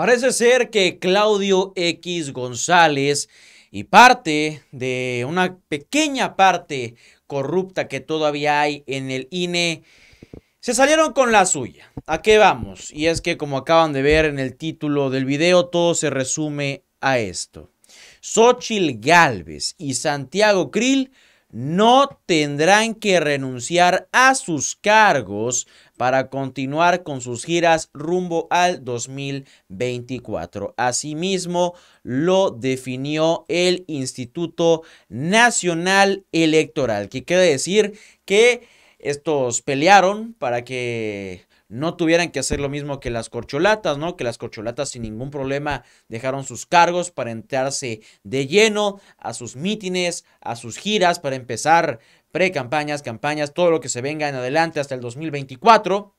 Parece ser que Claudio X González y parte de una pequeña parte corrupta que todavía hay en el INE se salieron con la suya. ¿A qué vamos? Y es que como acaban de ver en el título del video, todo se resume a esto. Xochil Galvez y Santiago Krill no tendrán que renunciar a sus cargos para continuar con sus giras rumbo al 2024. Asimismo, lo definió el Instituto Nacional Electoral, que quiere decir que estos pelearon para que no tuvieran que hacer lo mismo que las corcholatas, ¿no? Que las corcholatas sin ningún problema dejaron sus cargos para entrarse de lleno a sus mítines, a sus giras, para empezar pre-campañas, campañas, todo lo que se venga en adelante hasta el 2024,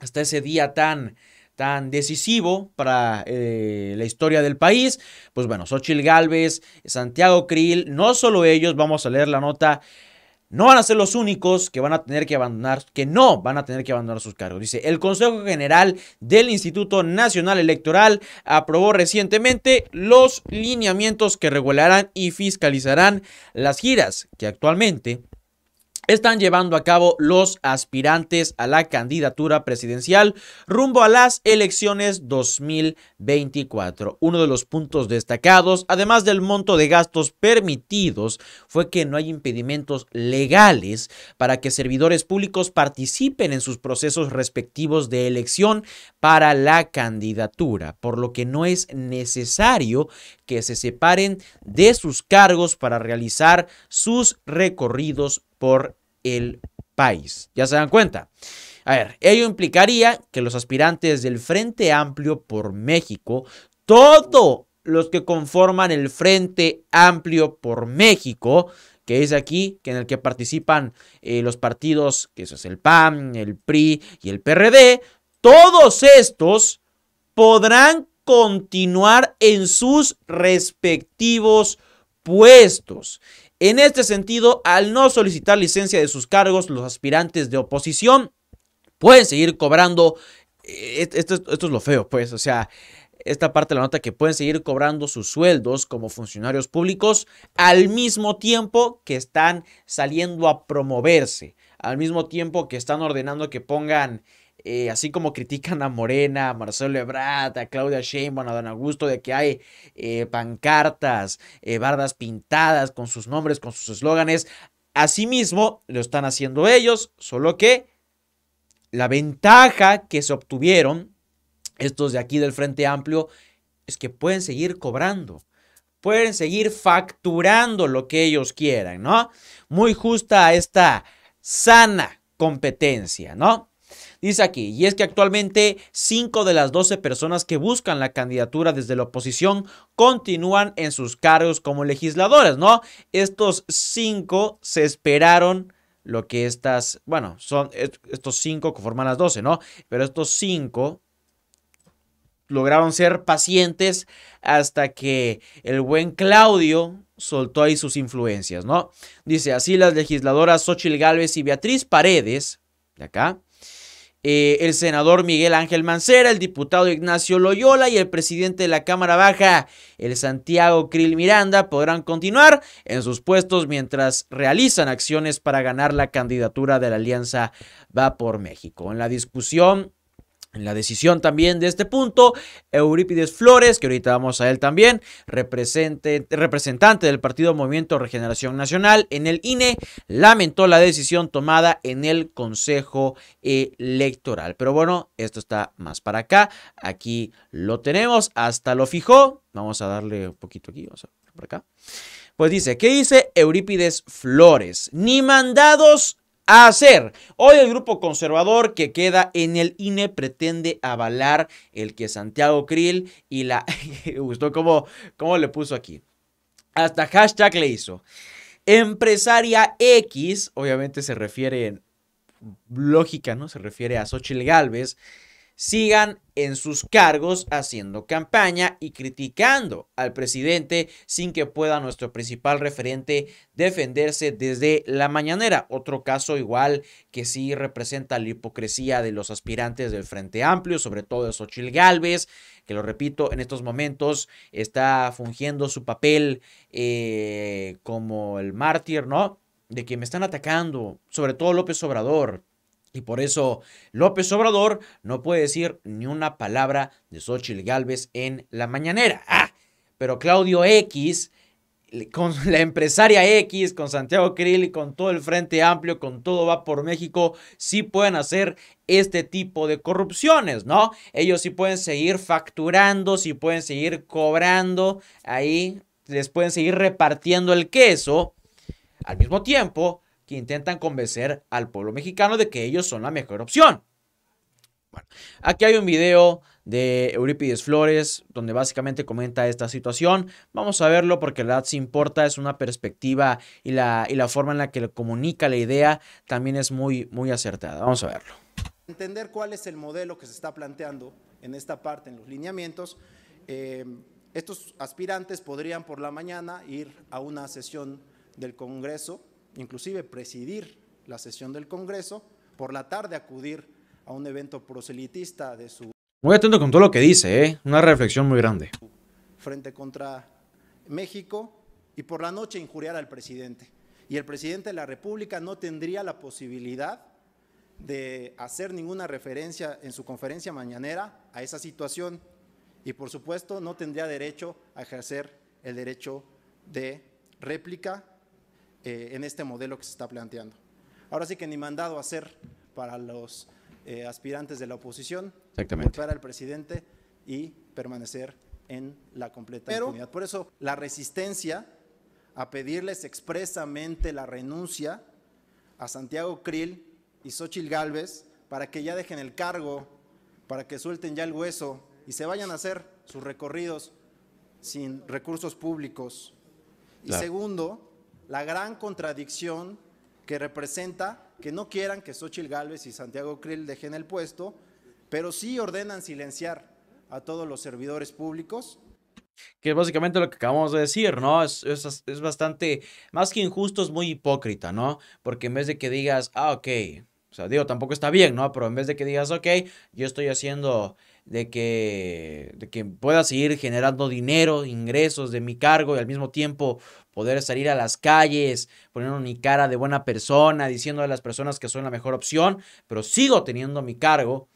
hasta ese día tan tan decisivo para eh, la historia del país. Pues bueno, Xochil Gálvez, Santiago Krill, no solo ellos, vamos a leer la nota no van a ser los únicos que van a tener que abandonar, que no van a tener que abandonar sus cargos. Dice, el Consejo General del Instituto Nacional Electoral aprobó recientemente los lineamientos que regularán y fiscalizarán las giras que actualmente están llevando a cabo los aspirantes a la candidatura presidencial rumbo a las elecciones 2024. Uno de los puntos destacados, además del monto de gastos permitidos, fue que no hay impedimentos legales para que servidores públicos participen en sus procesos respectivos de elección para la candidatura, por lo que no es necesario que se separen de sus cargos para realizar sus recorridos por el país. ¿Ya se dan cuenta? A ver, ello implicaría que los aspirantes del Frente Amplio por México, todos los que conforman el Frente Amplio por México, que es aquí, que en el que participan eh, los partidos, que eso es el PAN, el PRI y el PRD, todos estos podrán continuar en sus respectivos puestos. En este sentido, al no solicitar licencia de sus cargos, los aspirantes de oposición pueden seguir cobrando. Eh, esto, es lo feo, pues, o sea, esta parte de la nota que pueden seguir cobrando sus sueldos como funcionarios públicos al mismo tiempo que están saliendo a promoverse, al mismo tiempo que están ordenando que pongan eh, así como critican a Morena, a Marcelo Ebrard, a Claudia Sheinbaum, a Don Augusto, de que hay eh, pancartas, eh, bardas pintadas con sus nombres, con sus eslóganes, asimismo lo están haciendo ellos, solo que la ventaja que se obtuvieron estos de aquí del Frente Amplio es que pueden seguir cobrando pueden seguir facturando lo que ellos quieran, ¿no? Muy justa esta sana competencia, ¿no? Dice aquí, y es que actualmente 5 de las 12 personas que buscan la candidatura desde la oposición continúan en sus cargos como legisladoras, ¿no? Estos cinco se esperaron lo que estas, bueno, son estos cinco que forman las 12, ¿no? Pero estos cinco lograron ser pacientes hasta que el buen Claudio soltó ahí sus influencias, ¿no? Dice así las legisladoras Xochil Gálvez y Beatriz Paredes, de acá, eh, el senador Miguel Ángel Mancera, el diputado Ignacio Loyola y el presidente de la Cámara Baja, el Santiago Krill Miranda, podrán continuar en sus puestos mientras realizan acciones para ganar la candidatura de la Alianza Va por México. En la discusión en la decisión también de este punto, Eurípides Flores, que ahorita vamos a él también, representante del Partido Movimiento Regeneración Nacional en el INE, lamentó la decisión tomada en el Consejo Electoral. Pero bueno, esto está más para acá. Aquí lo tenemos, hasta lo fijó. Vamos a darle un poquito aquí, vamos a por acá. Pues dice, ¿qué dice Eurípides Flores? Ni mandados a hacer. Hoy el grupo conservador que queda en el INE pretende avalar el que Santiago Krill y la... gustó cómo, cómo le puso aquí. Hasta hashtag le hizo. Empresaria X, obviamente se refiere, en... lógica, ¿no? Se refiere a Xochitl Galvez sigan en sus cargos haciendo campaña y criticando al presidente sin que pueda nuestro principal referente defenderse desde la mañanera. Otro caso igual que sí representa la hipocresía de los aspirantes del Frente Amplio, sobre todo de Xochil Gálvez, que lo repito, en estos momentos está fungiendo su papel eh, como el mártir, ¿no? De que me están atacando, sobre todo López Obrador, y por eso López Obrador no puede decir ni una palabra de Xochitl Galvez en la mañanera. ¡Ah! Pero Claudio X, con la empresaria X, con Santiago Krill y con todo el Frente Amplio, con todo va por México, sí pueden hacer este tipo de corrupciones, ¿no? Ellos sí pueden seguir facturando, sí pueden seguir cobrando, ahí les pueden seguir repartiendo el queso. Al mismo tiempo, que intentan convencer al pueblo mexicano de que ellos son la mejor opción. aquí hay un video de Eurípides Flores, donde básicamente comenta esta situación. Vamos a verlo porque la edad sí importa, es una perspectiva y la, y la forma en la que le comunica la idea también es muy, muy acertada. Vamos a verlo. Entender cuál es el modelo que se está planteando en esta parte, en los lineamientos. Eh, estos aspirantes podrían por la mañana ir a una sesión del Congreso inclusive presidir la sesión del Congreso, por la tarde acudir a un evento proselitista de su... Muy atento con todo lo que dice, ¿eh? una reflexión muy grande. Frente contra México y por la noche injuriar al presidente. Y el presidente de la República no tendría la posibilidad de hacer ninguna referencia en su conferencia mañanera a esa situación y por supuesto no tendría derecho a ejercer el derecho de réplica eh, en este modelo que se está planteando. Ahora sí que ni mandado a hacer para los eh, aspirantes de la oposición, para al presidente y permanecer en la completa Pero, Por eso la resistencia a pedirles expresamente la renuncia a Santiago Krill y Sochil Gálvez para que ya dejen el cargo, para que suelten ya el hueso y se vayan a hacer sus recorridos sin recursos públicos. Y segundo, la gran contradicción que representa que no quieran que Xochitl Gálvez y Santiago Krill dejen el puesto, pero sí ordenan silenciar a todos los servidores públicos que básicamente lo que acabamos de decir, ¿no? Es, es, es, bastante, más que injusto, es muy hipócrita, ¿no? Porque en vez de que digas, ah, ok, o sea, digo, tampoco está bien, ¿no? Pero en vez de que digas, ok, yo estoy haciendo de que, de que pueda seguir generando dinero, ingresos de mi cargo y al mismo tiempo poder salir a las calles, poner mi cara de buena persona, diciendo a las personas que soy la mejor opción, pero sigo teniendo mi cargo.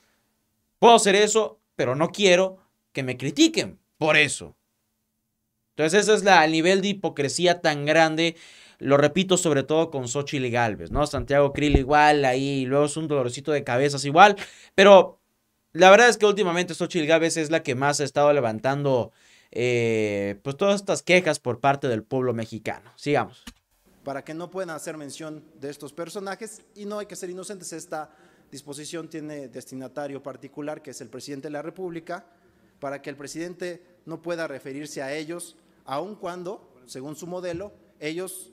Puedo hacer eso, pero no quiero que me critiquen por eso. Entonces, ese es la, el nivel de hipocresía tan grande. Lo repito, sobre todo con Sochi y Galvez, ¿no? Santiago Krill igual, ahí luego es un dolorcito de cabezas igual, pero la verdad es que últimamente Xochitl Gávez es la que más ha estado levantando eh, pues todas estas quejas por parte del pueblo mexicano. Sigamos. Para que no puedan hacer mención de estos personajes y no hay que ser inocentes, esta disposición tiene destinatario particular que es el presidente de la República, para que el presidente no pueda referirse a ellos, aun cuando, según su modelo, ellos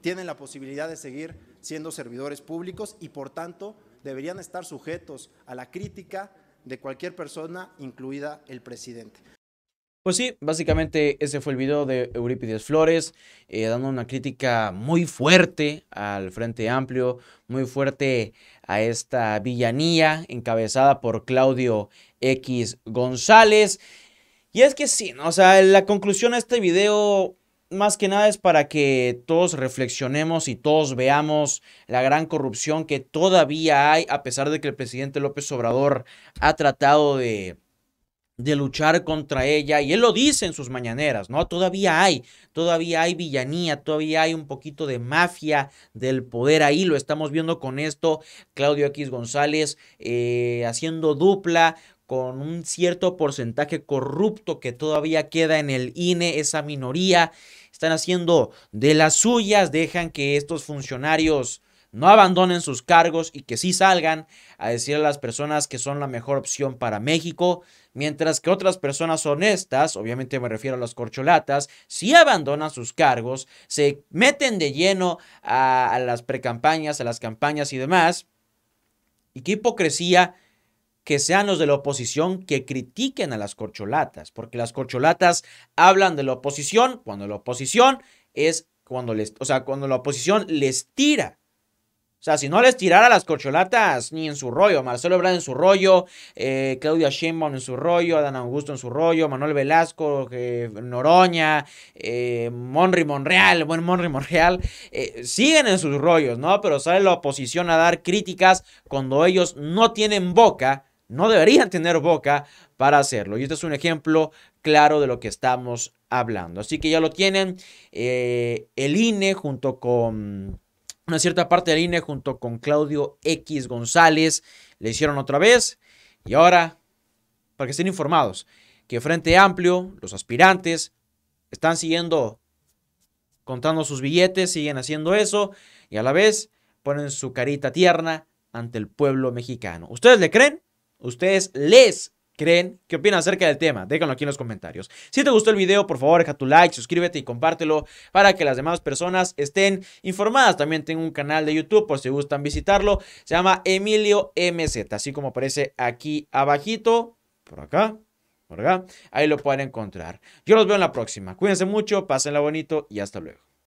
tienen la posibilidad de seguir siendo servidores públicos y por tanto deberían estar sujetos a la crítica de cualquier persona, incluida el presidente. Pues sí, básicamente ese fue el video de Eurípides Flores, eh, dando una crítica muy fuerte al Frente Amplio, muy fuerte a esta villanía encabezada por Claudio X González. Y es que sí, o sea, la conclusión a este video más que nada es para que todos reflexionemos y todos veamos la gran corrupción que todavía hay, a pesar de que el presidente López Obrador ha tratado de, luchar contra ella. Y él lo dice en sus mañaneras, ¿no? Todavía hay, todavía hay villanía, todavía hay un poquito de mafia del poder ahí. Lo estamos viendo con esto, Claudio X González eh, haciendo dupla con un cierto porcentaje corrupto que todavía queda en el INE, esa minoría están haciendo de las suyas, dejan que estos funcionarios no abandonen sus cargos y que sí salgan a decir a las personas que son la mejor opción para México, mientras que otras personas honestas, obviamente me refiero a las corcholatas, sí abandonan sus cargos, se meten de lleno a, a las precampañas, a las campañas y demás. Y qué hipocresía que sean los de la oposición que critiquen a las corcholatas, porque las corcholatas hablan de la oposición cuando la oposición es cuando les, o sea, cuando la oposición les tira. O sea, si no les tirara a las corcholatas, ni en su rollo. Marcelo Ebrard en su rollo, eh, Claudia Sheinbaum en su rollo, Adán Augusto en su rollo, Manuel Velasco, eh, Noroña, eh, Monreal, buen Monry Monreal. Eh, siguen en sus rollos, ¿no? Pero sale la oposición a dar críticas cuando ellos no tienen boca no deberían tener boca para hacerlo. Y este es un ejemplo claro de lo que estamos hablando. Así que ya lo tienen. Eh, el INE junto con una cierta parte del INE junto con Claudio X González le hicieron otra vez. Y ahora, para que estén informados, que Frente Amplio, los aspirantes, están siguiendo contando sus billetes, siguen haciendo eso y a la vez ponen su carita tierna ante el pueblo mexicano. ¿Ustedes le creen? ¿Ustedes les creen? ¿Qué opinan acerca del tema? Déjenlo aquí en los comentarios. Si te gustó el video, por favor, deja tu like, suscríbete y compártelo para que las demás personas estén informadas. También tengo un canal de YouTube por si gustan visitarlo. Se llama Emilio MZ, así como aparece aquí abajito, por acá. por acá. Ahí lo pueden encontrar. Yo los veo en la próxima. Cuídense mucho, pásenla bonito y hasta luego.